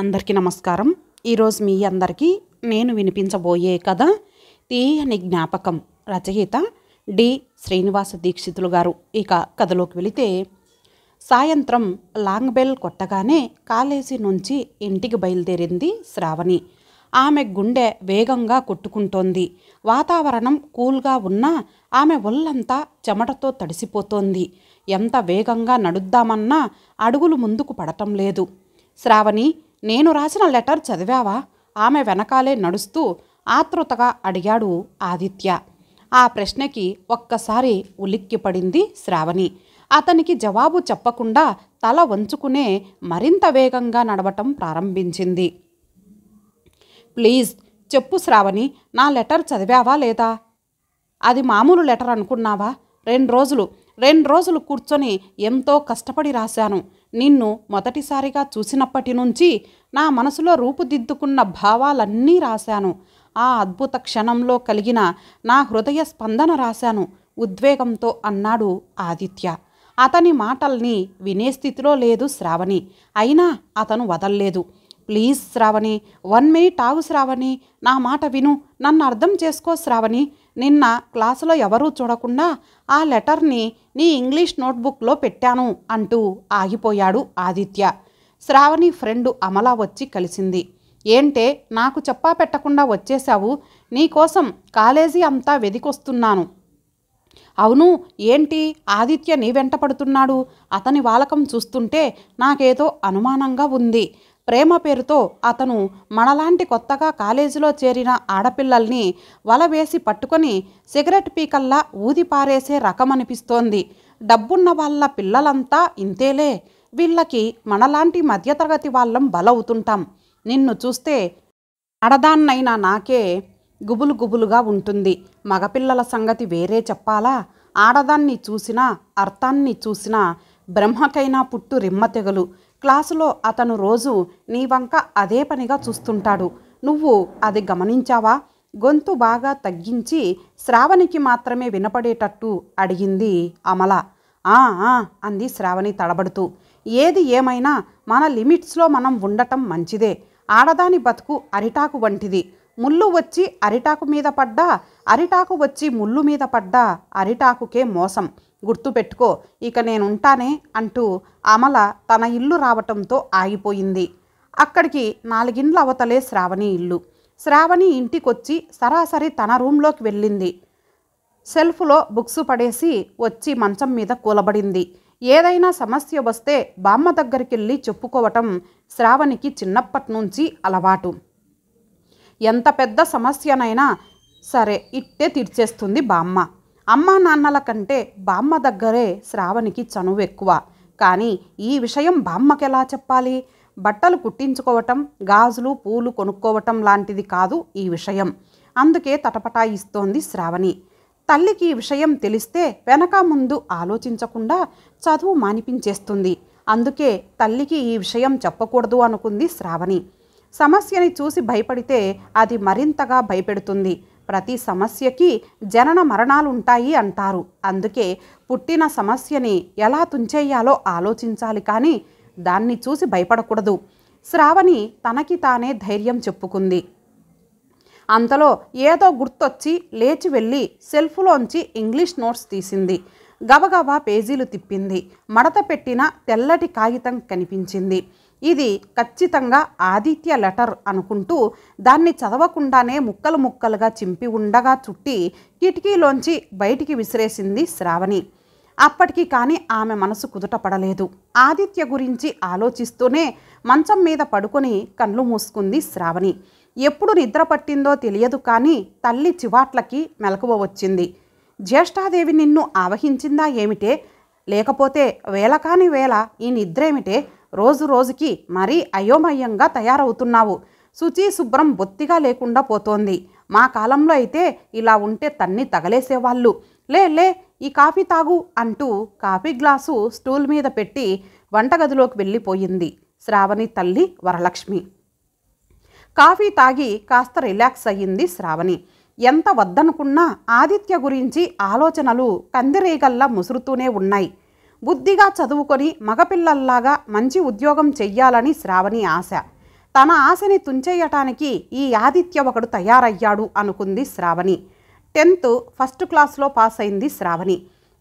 అందరికీ నమస్కారం ఈరోజు మీ అందరికీ నేను వినిపించబోయే కథ తీయని జ్ఞాపకం రచయిత డి శ్రీనివాస దీక్షితులు గారు ఇక కథలోకి వెళితే సాయంత్రం లాంగ్ బెల్ కొట్టగానే కాలేజీ నుంచి ఇంటికి బయలుదేరింది శ్రావణి ఆమె గుండె వేగంగా కొట్టుకుంటోంది వాతావరణం కూల్గా ఉన్నా ఆమె ఒళ్ళంతా చెమటతో తడిసిపోతోంది ఎంత వేగంగా నడుద్దామన్నా అడుగులు ముందుకు పడటం లేదు శ్రావణి నేను రాసిన లెటర్ చదివావా ఆమె వెనకాలే నడుస్తూ ఆతృతగా అడిగాడు ఆదిత్య ఆ ప్రశ్నకి ఒక్కసారి ఉలిక్కిపడింది శ్రావణి అతనికి జవాబు చెప్పకుండా తల వంచుకునే మరింత వేగంగా నడవటం ప్రారంభించింది ప్లీజ్ చెప్పు శ్రావణి నా లెటర్ చదివావా లేదా అది మామూలు లెటర్ అనుకున్నావా రెండు రోజులు రెండు రోజులు కూర్చొని ఎంతో కష్టపడి రాశాను నిన్ను మొదటిసారిగా చూసినప్పటి నుంచి నా మనసులో రూపుదిద్దుకున్న భావాలన్నీ రాశాను ఆ అద్భుత క్షణంలో కలిగిన నా హృదయ స్పందన రాశాను ఉద్వేగంతో అన్నాడు ఆదిత్య అతని మాటల్ని వినే స్థితిలో లేదు శ్రావణి అయినా అతను వదల్లేదు ప్లీజ్ శ్రావణి వన్ మినిట్ ఆగు శ్రావణి నా మాట విను నన్ను అర్థం చేసుకో శ్రావణి నిన్న క్లాసులో ఎవరూ చూడకుండా ఆ లెటర్ని నీ ఇంగ్లీష్ నోట్బుక్లో పెట్టాను అంటూ ఆగిపోయాడు ఆదిత్య శ్రావణి ఫ్రెండు అమల వచ్చి కలిసింది ఏంటే నాకు చెప్పా పెట్టకుండా వచ్చేశావు నీకోసం కాలేజీ అంతా వెదికొస్తున్నాను అవును ఏంటి ఆదిత్య నీ వెంట పడుతున్నాడు అతని వాలకం చూస్తుంటే నాకేదో అనుమానంగా ఉంది ప్రేమ పేరుతో అతను మనలాంటి కొత్తగా కాలేజీలో చేరిన ఆడపిల్లల్ని వలవేసి పట్టుకొని సిగరెట్ పీకల్లా ఊదిపారేసే రకమనిపిస్తోంది డబ్బున్న వాళ్ళ పిల్లలంతా ఇంతేలే వీళ్ళకి మనలాంటి మధ్యతరగతి వాళ్ళం బలవుతుంటాం నిన్ను చూస్తే అడదాన్నైనా నాకే గుబులు గుబులుగా ఉంటుంది మగపిల్లల సంగతి వేరే చెప్పాలా ఆడదాన్ని చూసినా అర్థాన్ని చూసినా బ్రహ్మకైనా పుట్టు రిమ్మ తెగలు క్లాసులో అతను రోజు నీ వంక అదే పనిగా చూస్తుంటాడు నువ్వు అది గమనించావా గొంతు బాగా తగ్గించి శ్రావణికి మాత్రమే వినపడేటట్టు అడిగింది అమల ఆ అంది శ్రావణి తడబడుతూ ఏది ఏమైనా మన లిమిట్స్లో మనం ఉండటం మంచిదే ఆడదాని బతుకు అరిటాకు వంటిది ముళ్ళు వచ్చి అరిటాకు మీద పడ్డా అరిటాకు వచ్చి ముళ్ళు మీద పడ్డా అరిటాకుకే మోసం గుర్తుపెట్టుకో ఇక నేనుంటానే అంటూ అమల తన ఇల్లు రావటంతో ఆగిపోయింది అక్కడికి నాలుగిండ్ల అవతలే శ్రావణి ఇల్లు శ్రావణి ఇంటికొచ్చి సరాసరి తన రూంలోకి వెళ్ళింది సెల్ఫ్లో బుక్స్ పడేసి వచ్చి మంచం మీద కూలబడింది ఏదైనా సమస్య వస్తే బామ్మ దగ్గరికి వెళ్ళి చెప్పుకోవటం శ్రావణికి చిన్నప్పటి నుంచి అలవాటు ఎంత పెద్ద సమస్యనైనా సరే ఇట్టే తీర్చేస్తుంది బామ్మ అమ్మా నాన్నల కంటే బామ్మ దగ్గరే శ్రావణికి చనువు ఎక్కువ కానీ ఈ విషయం బామ్మకెలా చెప్పాలి బట్టలు కుట్టించుకోవటం గాజులు పూలు కొనుక్కోవటం లాంటిది కాదు ఈ విషయం అందుకే తటపటాయిస్తోంది శ్రావణి తల్లికి ఈ విషయం తెలిస్తే వెనక ముందు ఆలోచించకుండా చదువు మానిపించేస్తుంది అందుకే తల్లికి ఈ విషయం చెప్పకూడదు అనుకుంది శ్రావణి సమస్యని చూసి భయపడితే అది మరింతగా భయపెడుతుంది ప్రతి సమస్యకి జనన మరణాలు ఉంటాయి అంటారు అందుకే పుట్టిన సమస్యని ఎలా తుంచేయాలో ఆలోచించాలి కానీ దాన్ని చూసి భయపడకూడదు శ్రావణి తనకి తానే ధైర్యం చెప్పుకుంది అంతలో ఏదో గుర్తొచ్చి లేచి వెళ్ళి సెల్ఫ్లోంచి ఇంగ్లీష్ నోట్స్ తీసింది గబగబా పేజీలు తిప్పింది మడత పెట్టిన తెల్లటి కాగితం కనిపించింది ఇది ఖచ్చితంగా ఆదిత్య లెటర్ అనుకుంటూ దాన్ని చదవకుండానే ముక్కలు ముక్కలుగా చింపి ఉండగా చుట్టి కిటికీలోంచి బయటికి విసిరేసింది శ్రావణి అప్పటికి కానీ ఆమె మనసు కుదుటపడలేదు ఆదిత్య గురించి ఆలోచిస్తూనే మంచం మీద పడుకొని కళ్ళు మూసుకుంది శ్రావణి ఎప్పుడు నిద్ర పట్టిందో తెలియదు కానీ తల్లి చివాట్లకి మెలకువ వచ్చింది జ్యేష్ఠాదేవి నిన్ను ఆవహించిందా ఏమిటే లేకపోతే వేళ కాని వేళ ఈ నిద్రేమిటే రోజు రోజుకి మరీ అయోమయంగా తయారవుతున్నావు శుచి శుభ్రం బొత్తిగా లేకుండా పోతోంది మా కాలంలో అయితే ఇలా ఉంటే తన్ని తగలేసేవాళ్ళు లే లే ఈ కాఫీ తాగు అంటూ కాఫీ గ్లాసు స్టూల్ మీద పెట్టి వంటగదిలోకి వెళ్ళిపోయింది శ్రావణి తల్లి వరలక్ష్మి కాఫీ తాగి కాస్త రిలాక్స్ అయ్యింది శ్రావణి ఎంత వద్దనుకున్నా ఆదిత్య గురించి ఆలోచనలు కందిరీగల్లా ముసురుతూనే ఉన్నాయి బుద్ధిగా చదువుకొని మగపిల్లల్లాగా మంచి ఉద్యోగం చెయ్యాలని శ్రావణి ఆశ తన ఆశని తుంచేయటానికి ఈ ఆదిత్య ఒకడు తయారయ్యాడు అనుకుంది శ్రావణి టెన్త్ ఫస్ట్ క్లాస్లో పాస్ అయింది శ్రావణి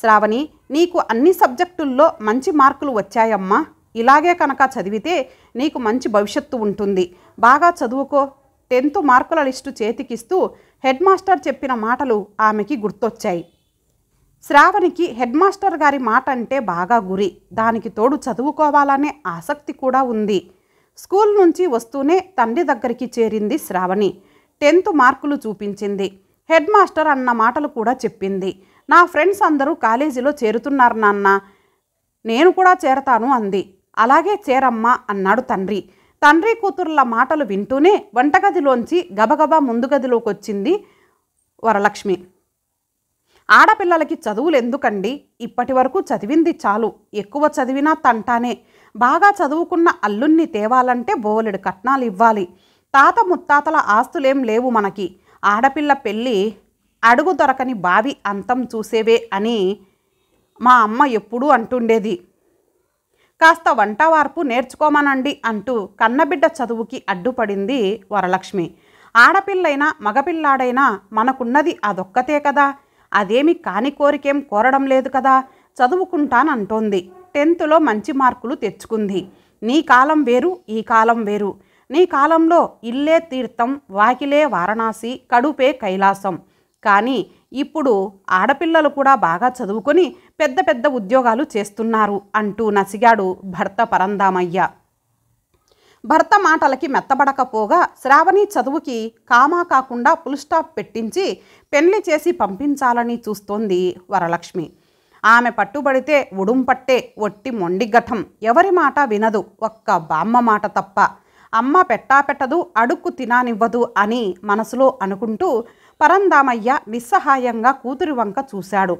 శ్రావణి నీకు అన్ని సబ్జెక్టుల్లో మంచి మార్కులు వచ్చాయమ్మా ఇలాగే కనుక చదివితే నీకు మంచి భవిష్యత్తు ఉంటుంది బాగా చదువుకో టెన్త్ మార్కుల లిస్టు చేతికిస్తూ హెడ్ మాస్టర్ చెప్పిన మాటలు ఆమెకి గుర్తొచ్చాయి శ్రావణికి హెడ్ మాస్టర్ గారి మాట అంటే బాగా గురి దానికి తోడు చదువుకోవాలనే ఆసక్తి కూడా ఉంది స్కూల్ నుంచి వస్తూనే తండ్రి దగ్గరికి చేరింది శ్రావణి టెన్త్ మార్కులు చూపించింది హెడ్ మాస్టర్ అన్న మాటలు కూడా చెప్పింది నా ఫ్రెండ్స్ అందరూ కాలేజీలో చేరుతున్నారు నాన్న నేను కూడా చేరతాను అంది అలాగే చేరమ్మా అన్నాడు తండ్రి తండ్రి కూతుర్ల మాటలు వింటూనే వంటగదిలోంచి గబగబా ముందు గదిలోకి వచ్చింది వరలక్ష్మి ఆడపిల్లలకి చదువులు ఎందుకండి ఇప్పటి వరకు చదివింది చాలు ఎక్కువ చదివినా తంటానే బాగా చదువుకున్న అల్లుణ్ణి తేవాలంటే బోలెడు కట్నాలు ఇవ్వాలి తాత ముత్తాతల ఆస్తులేం లేవు మనకి ఆడపిల్ల పెళ్ళి అడుగు దొరకని బావి అంతం చూసేవే అని మా అమ్మ ఎప్పుడూ అంటుండేది కాస్త వంట వార్పు నేర్చుకోమనండి అంటూ కన్నబిడ్డ చదువుకి అడ్డుపడింది వరలక్ష్మి ఆడపిల్లైనా మగపిల్లాడైనా మనకున్నది అదొక్కతే కదా అదేమి కాని కోరికేం కోరడం లేదు కదా చదువుకుంటానంటోంది టెన్త్లో మంచి మార్కులు తెచ్చుకుంది నీ కాలం వేరు ఈ కాలం వేరు నీ కాలంలో ఇల్లే తీర్థం వాకిలే వారణాసి కడుపే కైలాసం కానీ ఇప్పుడు ఆడపిల్లలు కూడా బాగా చదువుకొని పెద్ద పెద్ద ఉద్యోగాలు చేస్తున్నారు అంటూ నసిగాడు భర్త పరందామయ్య భర్త మాటలకి మెత్తబడకపోగా శ్రావణి చదువుకి కామా కాకుండా ఫుల్ స్టాప్ పెట్టించి పెళ్లి చేసి పంపించాలని చూస్తోంది వరలక్ష్మి ఆమె పట్టుబడితే ఉడుంపట్టే ఒట్టి మొండిగఠం ఎవరి మాట వినదు ఒక్క బామ్మ మాట తప్ప అమ్మ పెట్టా పెట్టదు అడుక్కు తినానివ్వదు అని మనసులో అనుకుంటూ పరందామయ్య నిస్సహాయంగా కూతురి వంక చూశాడు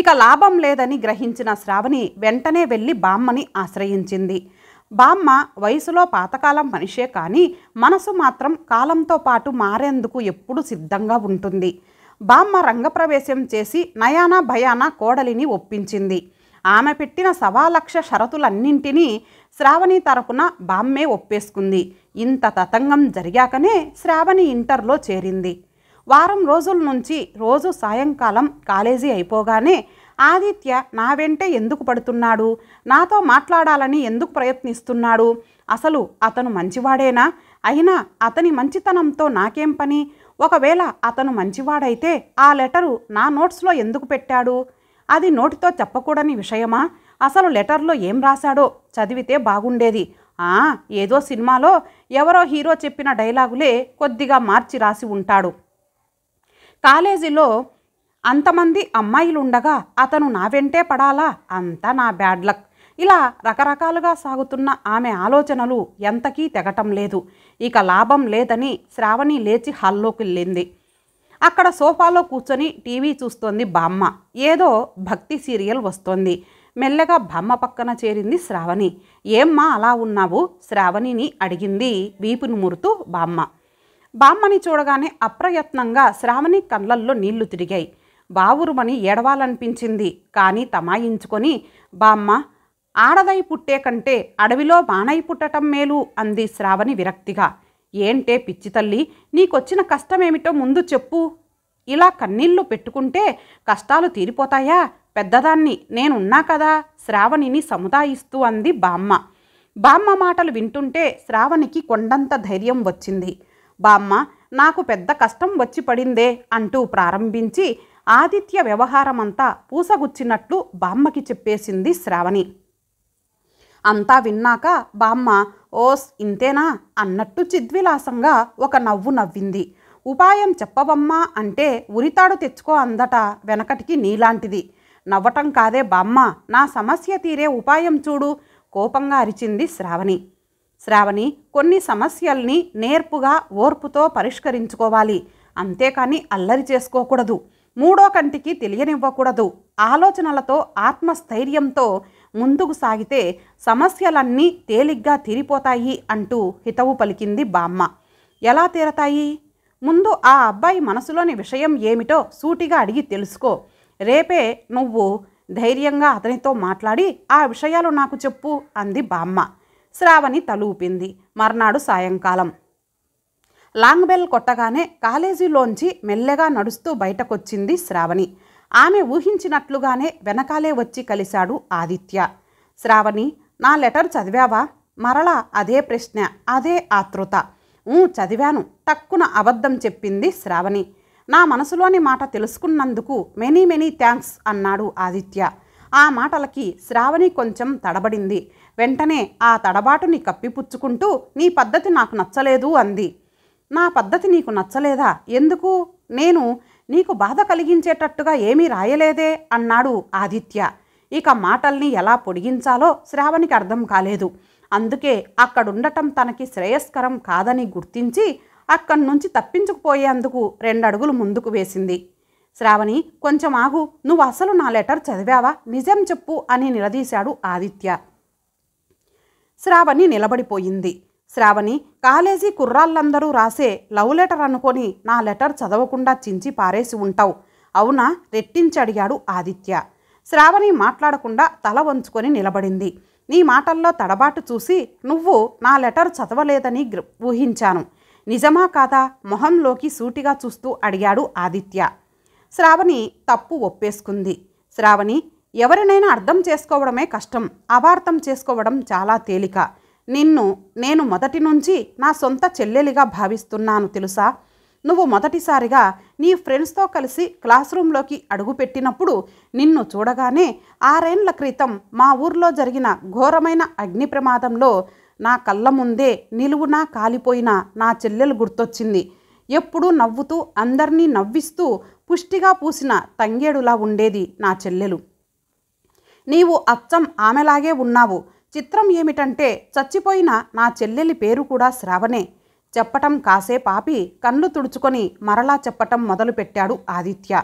ఇక లాభం లేదని గ్రహించిన శ్రావణి వెంటనే వెళ్ళి బామ్మని ఆశ్రయించింది బామ్మ వయసులో పాతకాలం మనిషే కానీ మనసు మాత్రం కాలంతో పాటు మారేందుకు ఎప్పుడు సిద్ధంగా ఉంటుంది బామ్మ రంగప్రవేశం చేసి నయానా భయానా కోడలిని ఒప్పించింది ఆమె పెట్టిన సవాలక్ష షరతులన్నింటినీ శ్రావణి తరపున బామ్మే ఒప్పేసుకుంది ఇంత తతంగం జరిగాకనే శ్రావణి ఇంటర్లో చేరింది వారం రోజుల నుంచి రోజు సాయంకాలం కాలేజీ అయిపోగానే ఆదిత్య నా వెంటే ఎందుకు పడుతున్నాడు నాతో మాట్లాడాలని ఎందుకు ప్రయత్నిస్తున్నాడు అసలు అతను మంచివాడేనా అయినా అతని మంచితనంతో నాకేం పని ఒకవేళ అతను మంచివాడైతే ఆ లెటరు నా నోట్స్లో ఎందుకు పెట్టాడు అది నోటితో చెప్పకూడని విషయమా అసలు లెటర్లో ఏం రాశాడో చదివితే బాగుండేది ఆ ఏదో సినిమాలో ఎవరో హీరో చెప్పిన డైలాగులే కొద్దిగా మార్చి రాసి ఉంటాడు కాలేజీలో అంతమంది అమ్మాయిలుండగా అతను నా వెంటే పడాలా అంతా నా బ్యాడ్ లక్ ఇలా రకరకాలుగా సాగుతున్న ఆమె ఆలోచనలు ఎంతకీ తెగటం లేదు ఇక లాభం లేదని శ్రావణి లేచి హాల్లోకి వెళ్ళింది అక్కడ సోఫాలో కూర్చొని టీవీ చూస్తోంది బామ్మ ఏదో భక్తి సీరియల్ వస్తోంది మెల్లగా బామ్మ పక్కన చేరింది శ్రావణి ఏమ్మా అలా ఉన్నావు శ్రావణిని అడిగింది వీపును మురుతూ బామ్మ బామ్మని చూడగానే అప్రయత్నంగా శ్రావణి కళ్ళల్లో నీళ్లు తిరిగాయి బావురుమని ఏడవాలనిపించింది కానీ తమాయించుకొని బామ్మ ఆడదై పుట్టే కంటే అడవిలో బాణై పుట్టటం మేలు అంది శ్రావణి విరక్తిగా ఏంటే పిచ్చితల్లి నీకొచ్చిన కష్టమేమిటో ముందు చెప్పు ఇలా కన్నీళ్లు పెట్టుకుంటే కష్టాలు తీరిపోతాయా పెద్దదాన్ని నేనున్నా కదా శ్రావణిని సముదాయిస్తూ అంది బామ్మ బామ్మ మాటలు వింటుంటే శ్రావణికి కొండంత ధైర్యం వచ్చింది బామ్మ నాకు పెద్ద కష్టం వచ్చి పడిందే అంటూ ప్రారంభించి ఆదిత్య వ్యవహారమంతా పూసగుచ్చినట్లు బామ్మకి చెప్పేసింది శ్రావణి అంతా విన్నాక బామ్మ ఓస్ ఇంతేనా అన్నట్టు చిద్విలాసంగా ఒక నవ్వు నవ్వింది ఉపాయం చెప్పవమ్మా అంటే ఉరితాడు తెచ్చుకో అందట వెనకటికి నీలాంటిది నవ్వటం కాదే బామ్మ నా సమస్య తీరే ఉపాయం చూడు కోపంగా అరిచింది శ్రావణి శ్రావణి కొన్ని సమస్యల్ని నేర్పుగా ఓర్పుతో పరిష్కరించుకోవాలి అంతేకాని అల్లరి చేసుకోకూడదు మూడో కంటికి తెలియనివ్వకూడదు ఆలోచనలతో ఆత్మస్థైర్యంతో ముందుకు సాగితే సమస్యలన్నీ తేలిగ్గా తీరిపోతాయి అంటూ హితవు పలికింది బామ్మ ఎలా తీరతాయి ముందు ఆ అబ్బాయి మనసులోని విషయం ఏమిటో సూటిగా అడిగి తెలుసుకో రేపే నువ్వు ధైర్యంగా అతనితో మాట్లాడి ఆ విషయాలు నాకు చెప్పు అంది బామ్మ శ్రావణి తలూపింది మర్నాడు సాయంకాలం లాంగ్ బెల్ కొట్టగానే కాలేజీలోంచి మెల్లగా నడుస్తూ బయటకొచ్చింది శ్రావణి ఆమె ఊహించినట్లుగానే వెనకాలే వచ్చి కలిశాడు ఆదిత్య శ్రావణి నా లెటర్ చదివావా మరలా అదే ప్రశ్న అదే ఆతృత చదివాను తక్కున అబద్ధం చెప్పింది శ్రావణి నా మనసులోని మాట తెలుసుకున్నందుకు మెనీ మెనీ థ్యాంక్స్ అన్నాడు ఆదిత్య ఆ మాటలకి శ్రావణి కొంచెం తడబడింది వెంటనే ఆ తడబాటుని కప్పిపుచ్చుకుంటూ నీ పద్ధతి నాకు నచ్చలేదు అంది నా పద్ధతి నీకు నచ్చలేదా ఎందుకు నేను నీకు బాధ కలిగించేటట్టుగా ఏమీ రాయలేదే అన్నాడు ఆదిత్య ఇక మాటల్ని ఎలా పొడిగించాలో శ్రావణికి అర్థం కాలేదు అందుకే అక్కడుండటం తనకి శ్రేయస్కరం కాదని గుర్తించి అక్కడి నుంచి తప్పించుకుపోయేందుకు రెండడుగులు ముందుకు వేసింది శ్రావణి కొంచెం ఆగు నువ్వు అసలు నా లెటర్ చదివావా నిజం చెప్పు అని నిలదీశాడు ఆదిత్య శ్రావణి నిలబడిపోయింది శ్రావణి కాలేజీ కుర్రాళ్ళందరూ రాసే లవ్ లెటర్ అనుకొని నా లెటర్ చదవకుండా చించి పారేసి ఉంటావు అవునా రెట్టించి అడిగాడు ఆదిత్య శ్రావణి మాట్లాడకుండా తల వంచుకొని నిలబడింది నీ మాటల్లో తడబాటు చూసి నువ్వు నా లెటర్ చదవలేదని ఊహించాను నిజమా కాదా మొహంలోకి సూటిగా చూస్తూ అడిగాడు ఆదిత్య శ్రావణి తప్పు ఒప్పేసుకుంది శ్రావణి ఎవరినైనా అర్థం చేసుకోవడమే కష్టం అవార్థం చేసుకోవడం చాలా తేలిక నిన్ను నేను మొదటి నుంచి నా సొంత చెల్లెలిగా భావిస్తున్నాను తెలుసా నువ్వు మొదటిసారిగా నీ ఫ్రెండ్స్తో కలిసి క్లాస్ రూమ్లోకి అడుగుపెట్టినప్పుడు నిన్ను చూడగానే ఆరేండ్ల క్రితం మా ఊర్లో జరిగిన ఘోరమైన అగ్ని ప్రమాదంలో నా కళ్ళ ముందే నిలువునా కాలిపోయిన నా చెల్లెలు గుర్తొచ్చింది ఎప్పుడూ నవ్వుతూ అందరినీ నవ్విస్తూ పుష్టిగా పూసిన తంగేడులా ఉండేది నా చెల్లెలు నీవు అచ్చం ఆమెలాగే ఉన్నావు చిత్రం ఏమిటంటే చచ్చిపోయిన నా చెల్లెలి పేరు కూడా శ్రావణే చెప్పటం కాసే పాపి కళ్ళు తుడుచుకొని మరలా చెప్పటం మొదలుపెట్టాడు ఆదిత్య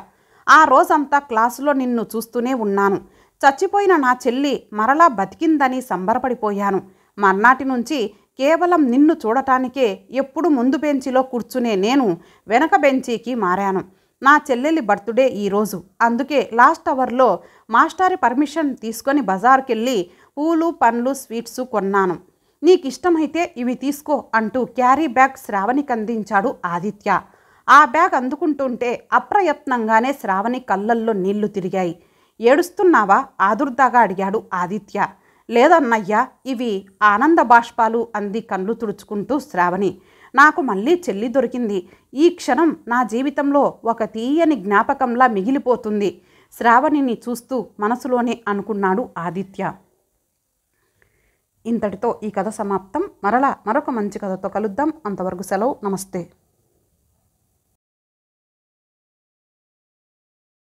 ఆ రోజంతా క్లాసులో నిన్ను చూస్తూనే ఉన్నాను చచ్చిపోయిన నా చెల్లి మరలా బతికిందని సంబరపడిపోయాను మర్నాటి నుంచి కేవలం నిన్ను చూడటానికే ఎప్పుడు ముందు బెంచిలో కూర్చునే నేను వెనక బెంచీకి మారాను నా చెల్లెలి బర్త్డే ఈరోజు అందుకే లాస్ట్ అవర్లో మాస్టారి పర్మిషన్ తీసుకొని బజార్కెళ్ళి పూలు పండ్లు స్వీట్స్ కొన్నాను నీకు ఇష్టమైతే ఇవి తీసుకో అంటూ క్యారీ బ్యాగ్ శ్రావణికి అందించాడు ఆదిత్య ఆ బ్యాగ్ అందుకుంటుంటే అప్రయత్నంగానే శ్రావణి కళ్ళల్లో నీళ్లు తిరిగాయి ఏడుస్తున్నావా ఆదుర్దాగా అడిగాడు ఆదిత్య లేదన్నయ్యా ఇవి ఆనంద బాష్పాలు అంది కళ్ళు తుడుచుకుంటూ శ్రావణి నాకు మళ్ళీ చెల్లి దొరికింది ఈ క్షణం నా జీవితంలో ఒక తీయని జ్ఞాపకంలా మిగిలిపోతుంది శ్రావణిని చూస్తూ మనసులోనే అనుకున్నాడు ఆదిత్య ఇంతటితో ఈ కథ సమాప్తం మరలా మరొక మంచి కథతో కలుద్దాం అంతవరకు సెలవు నమస్తే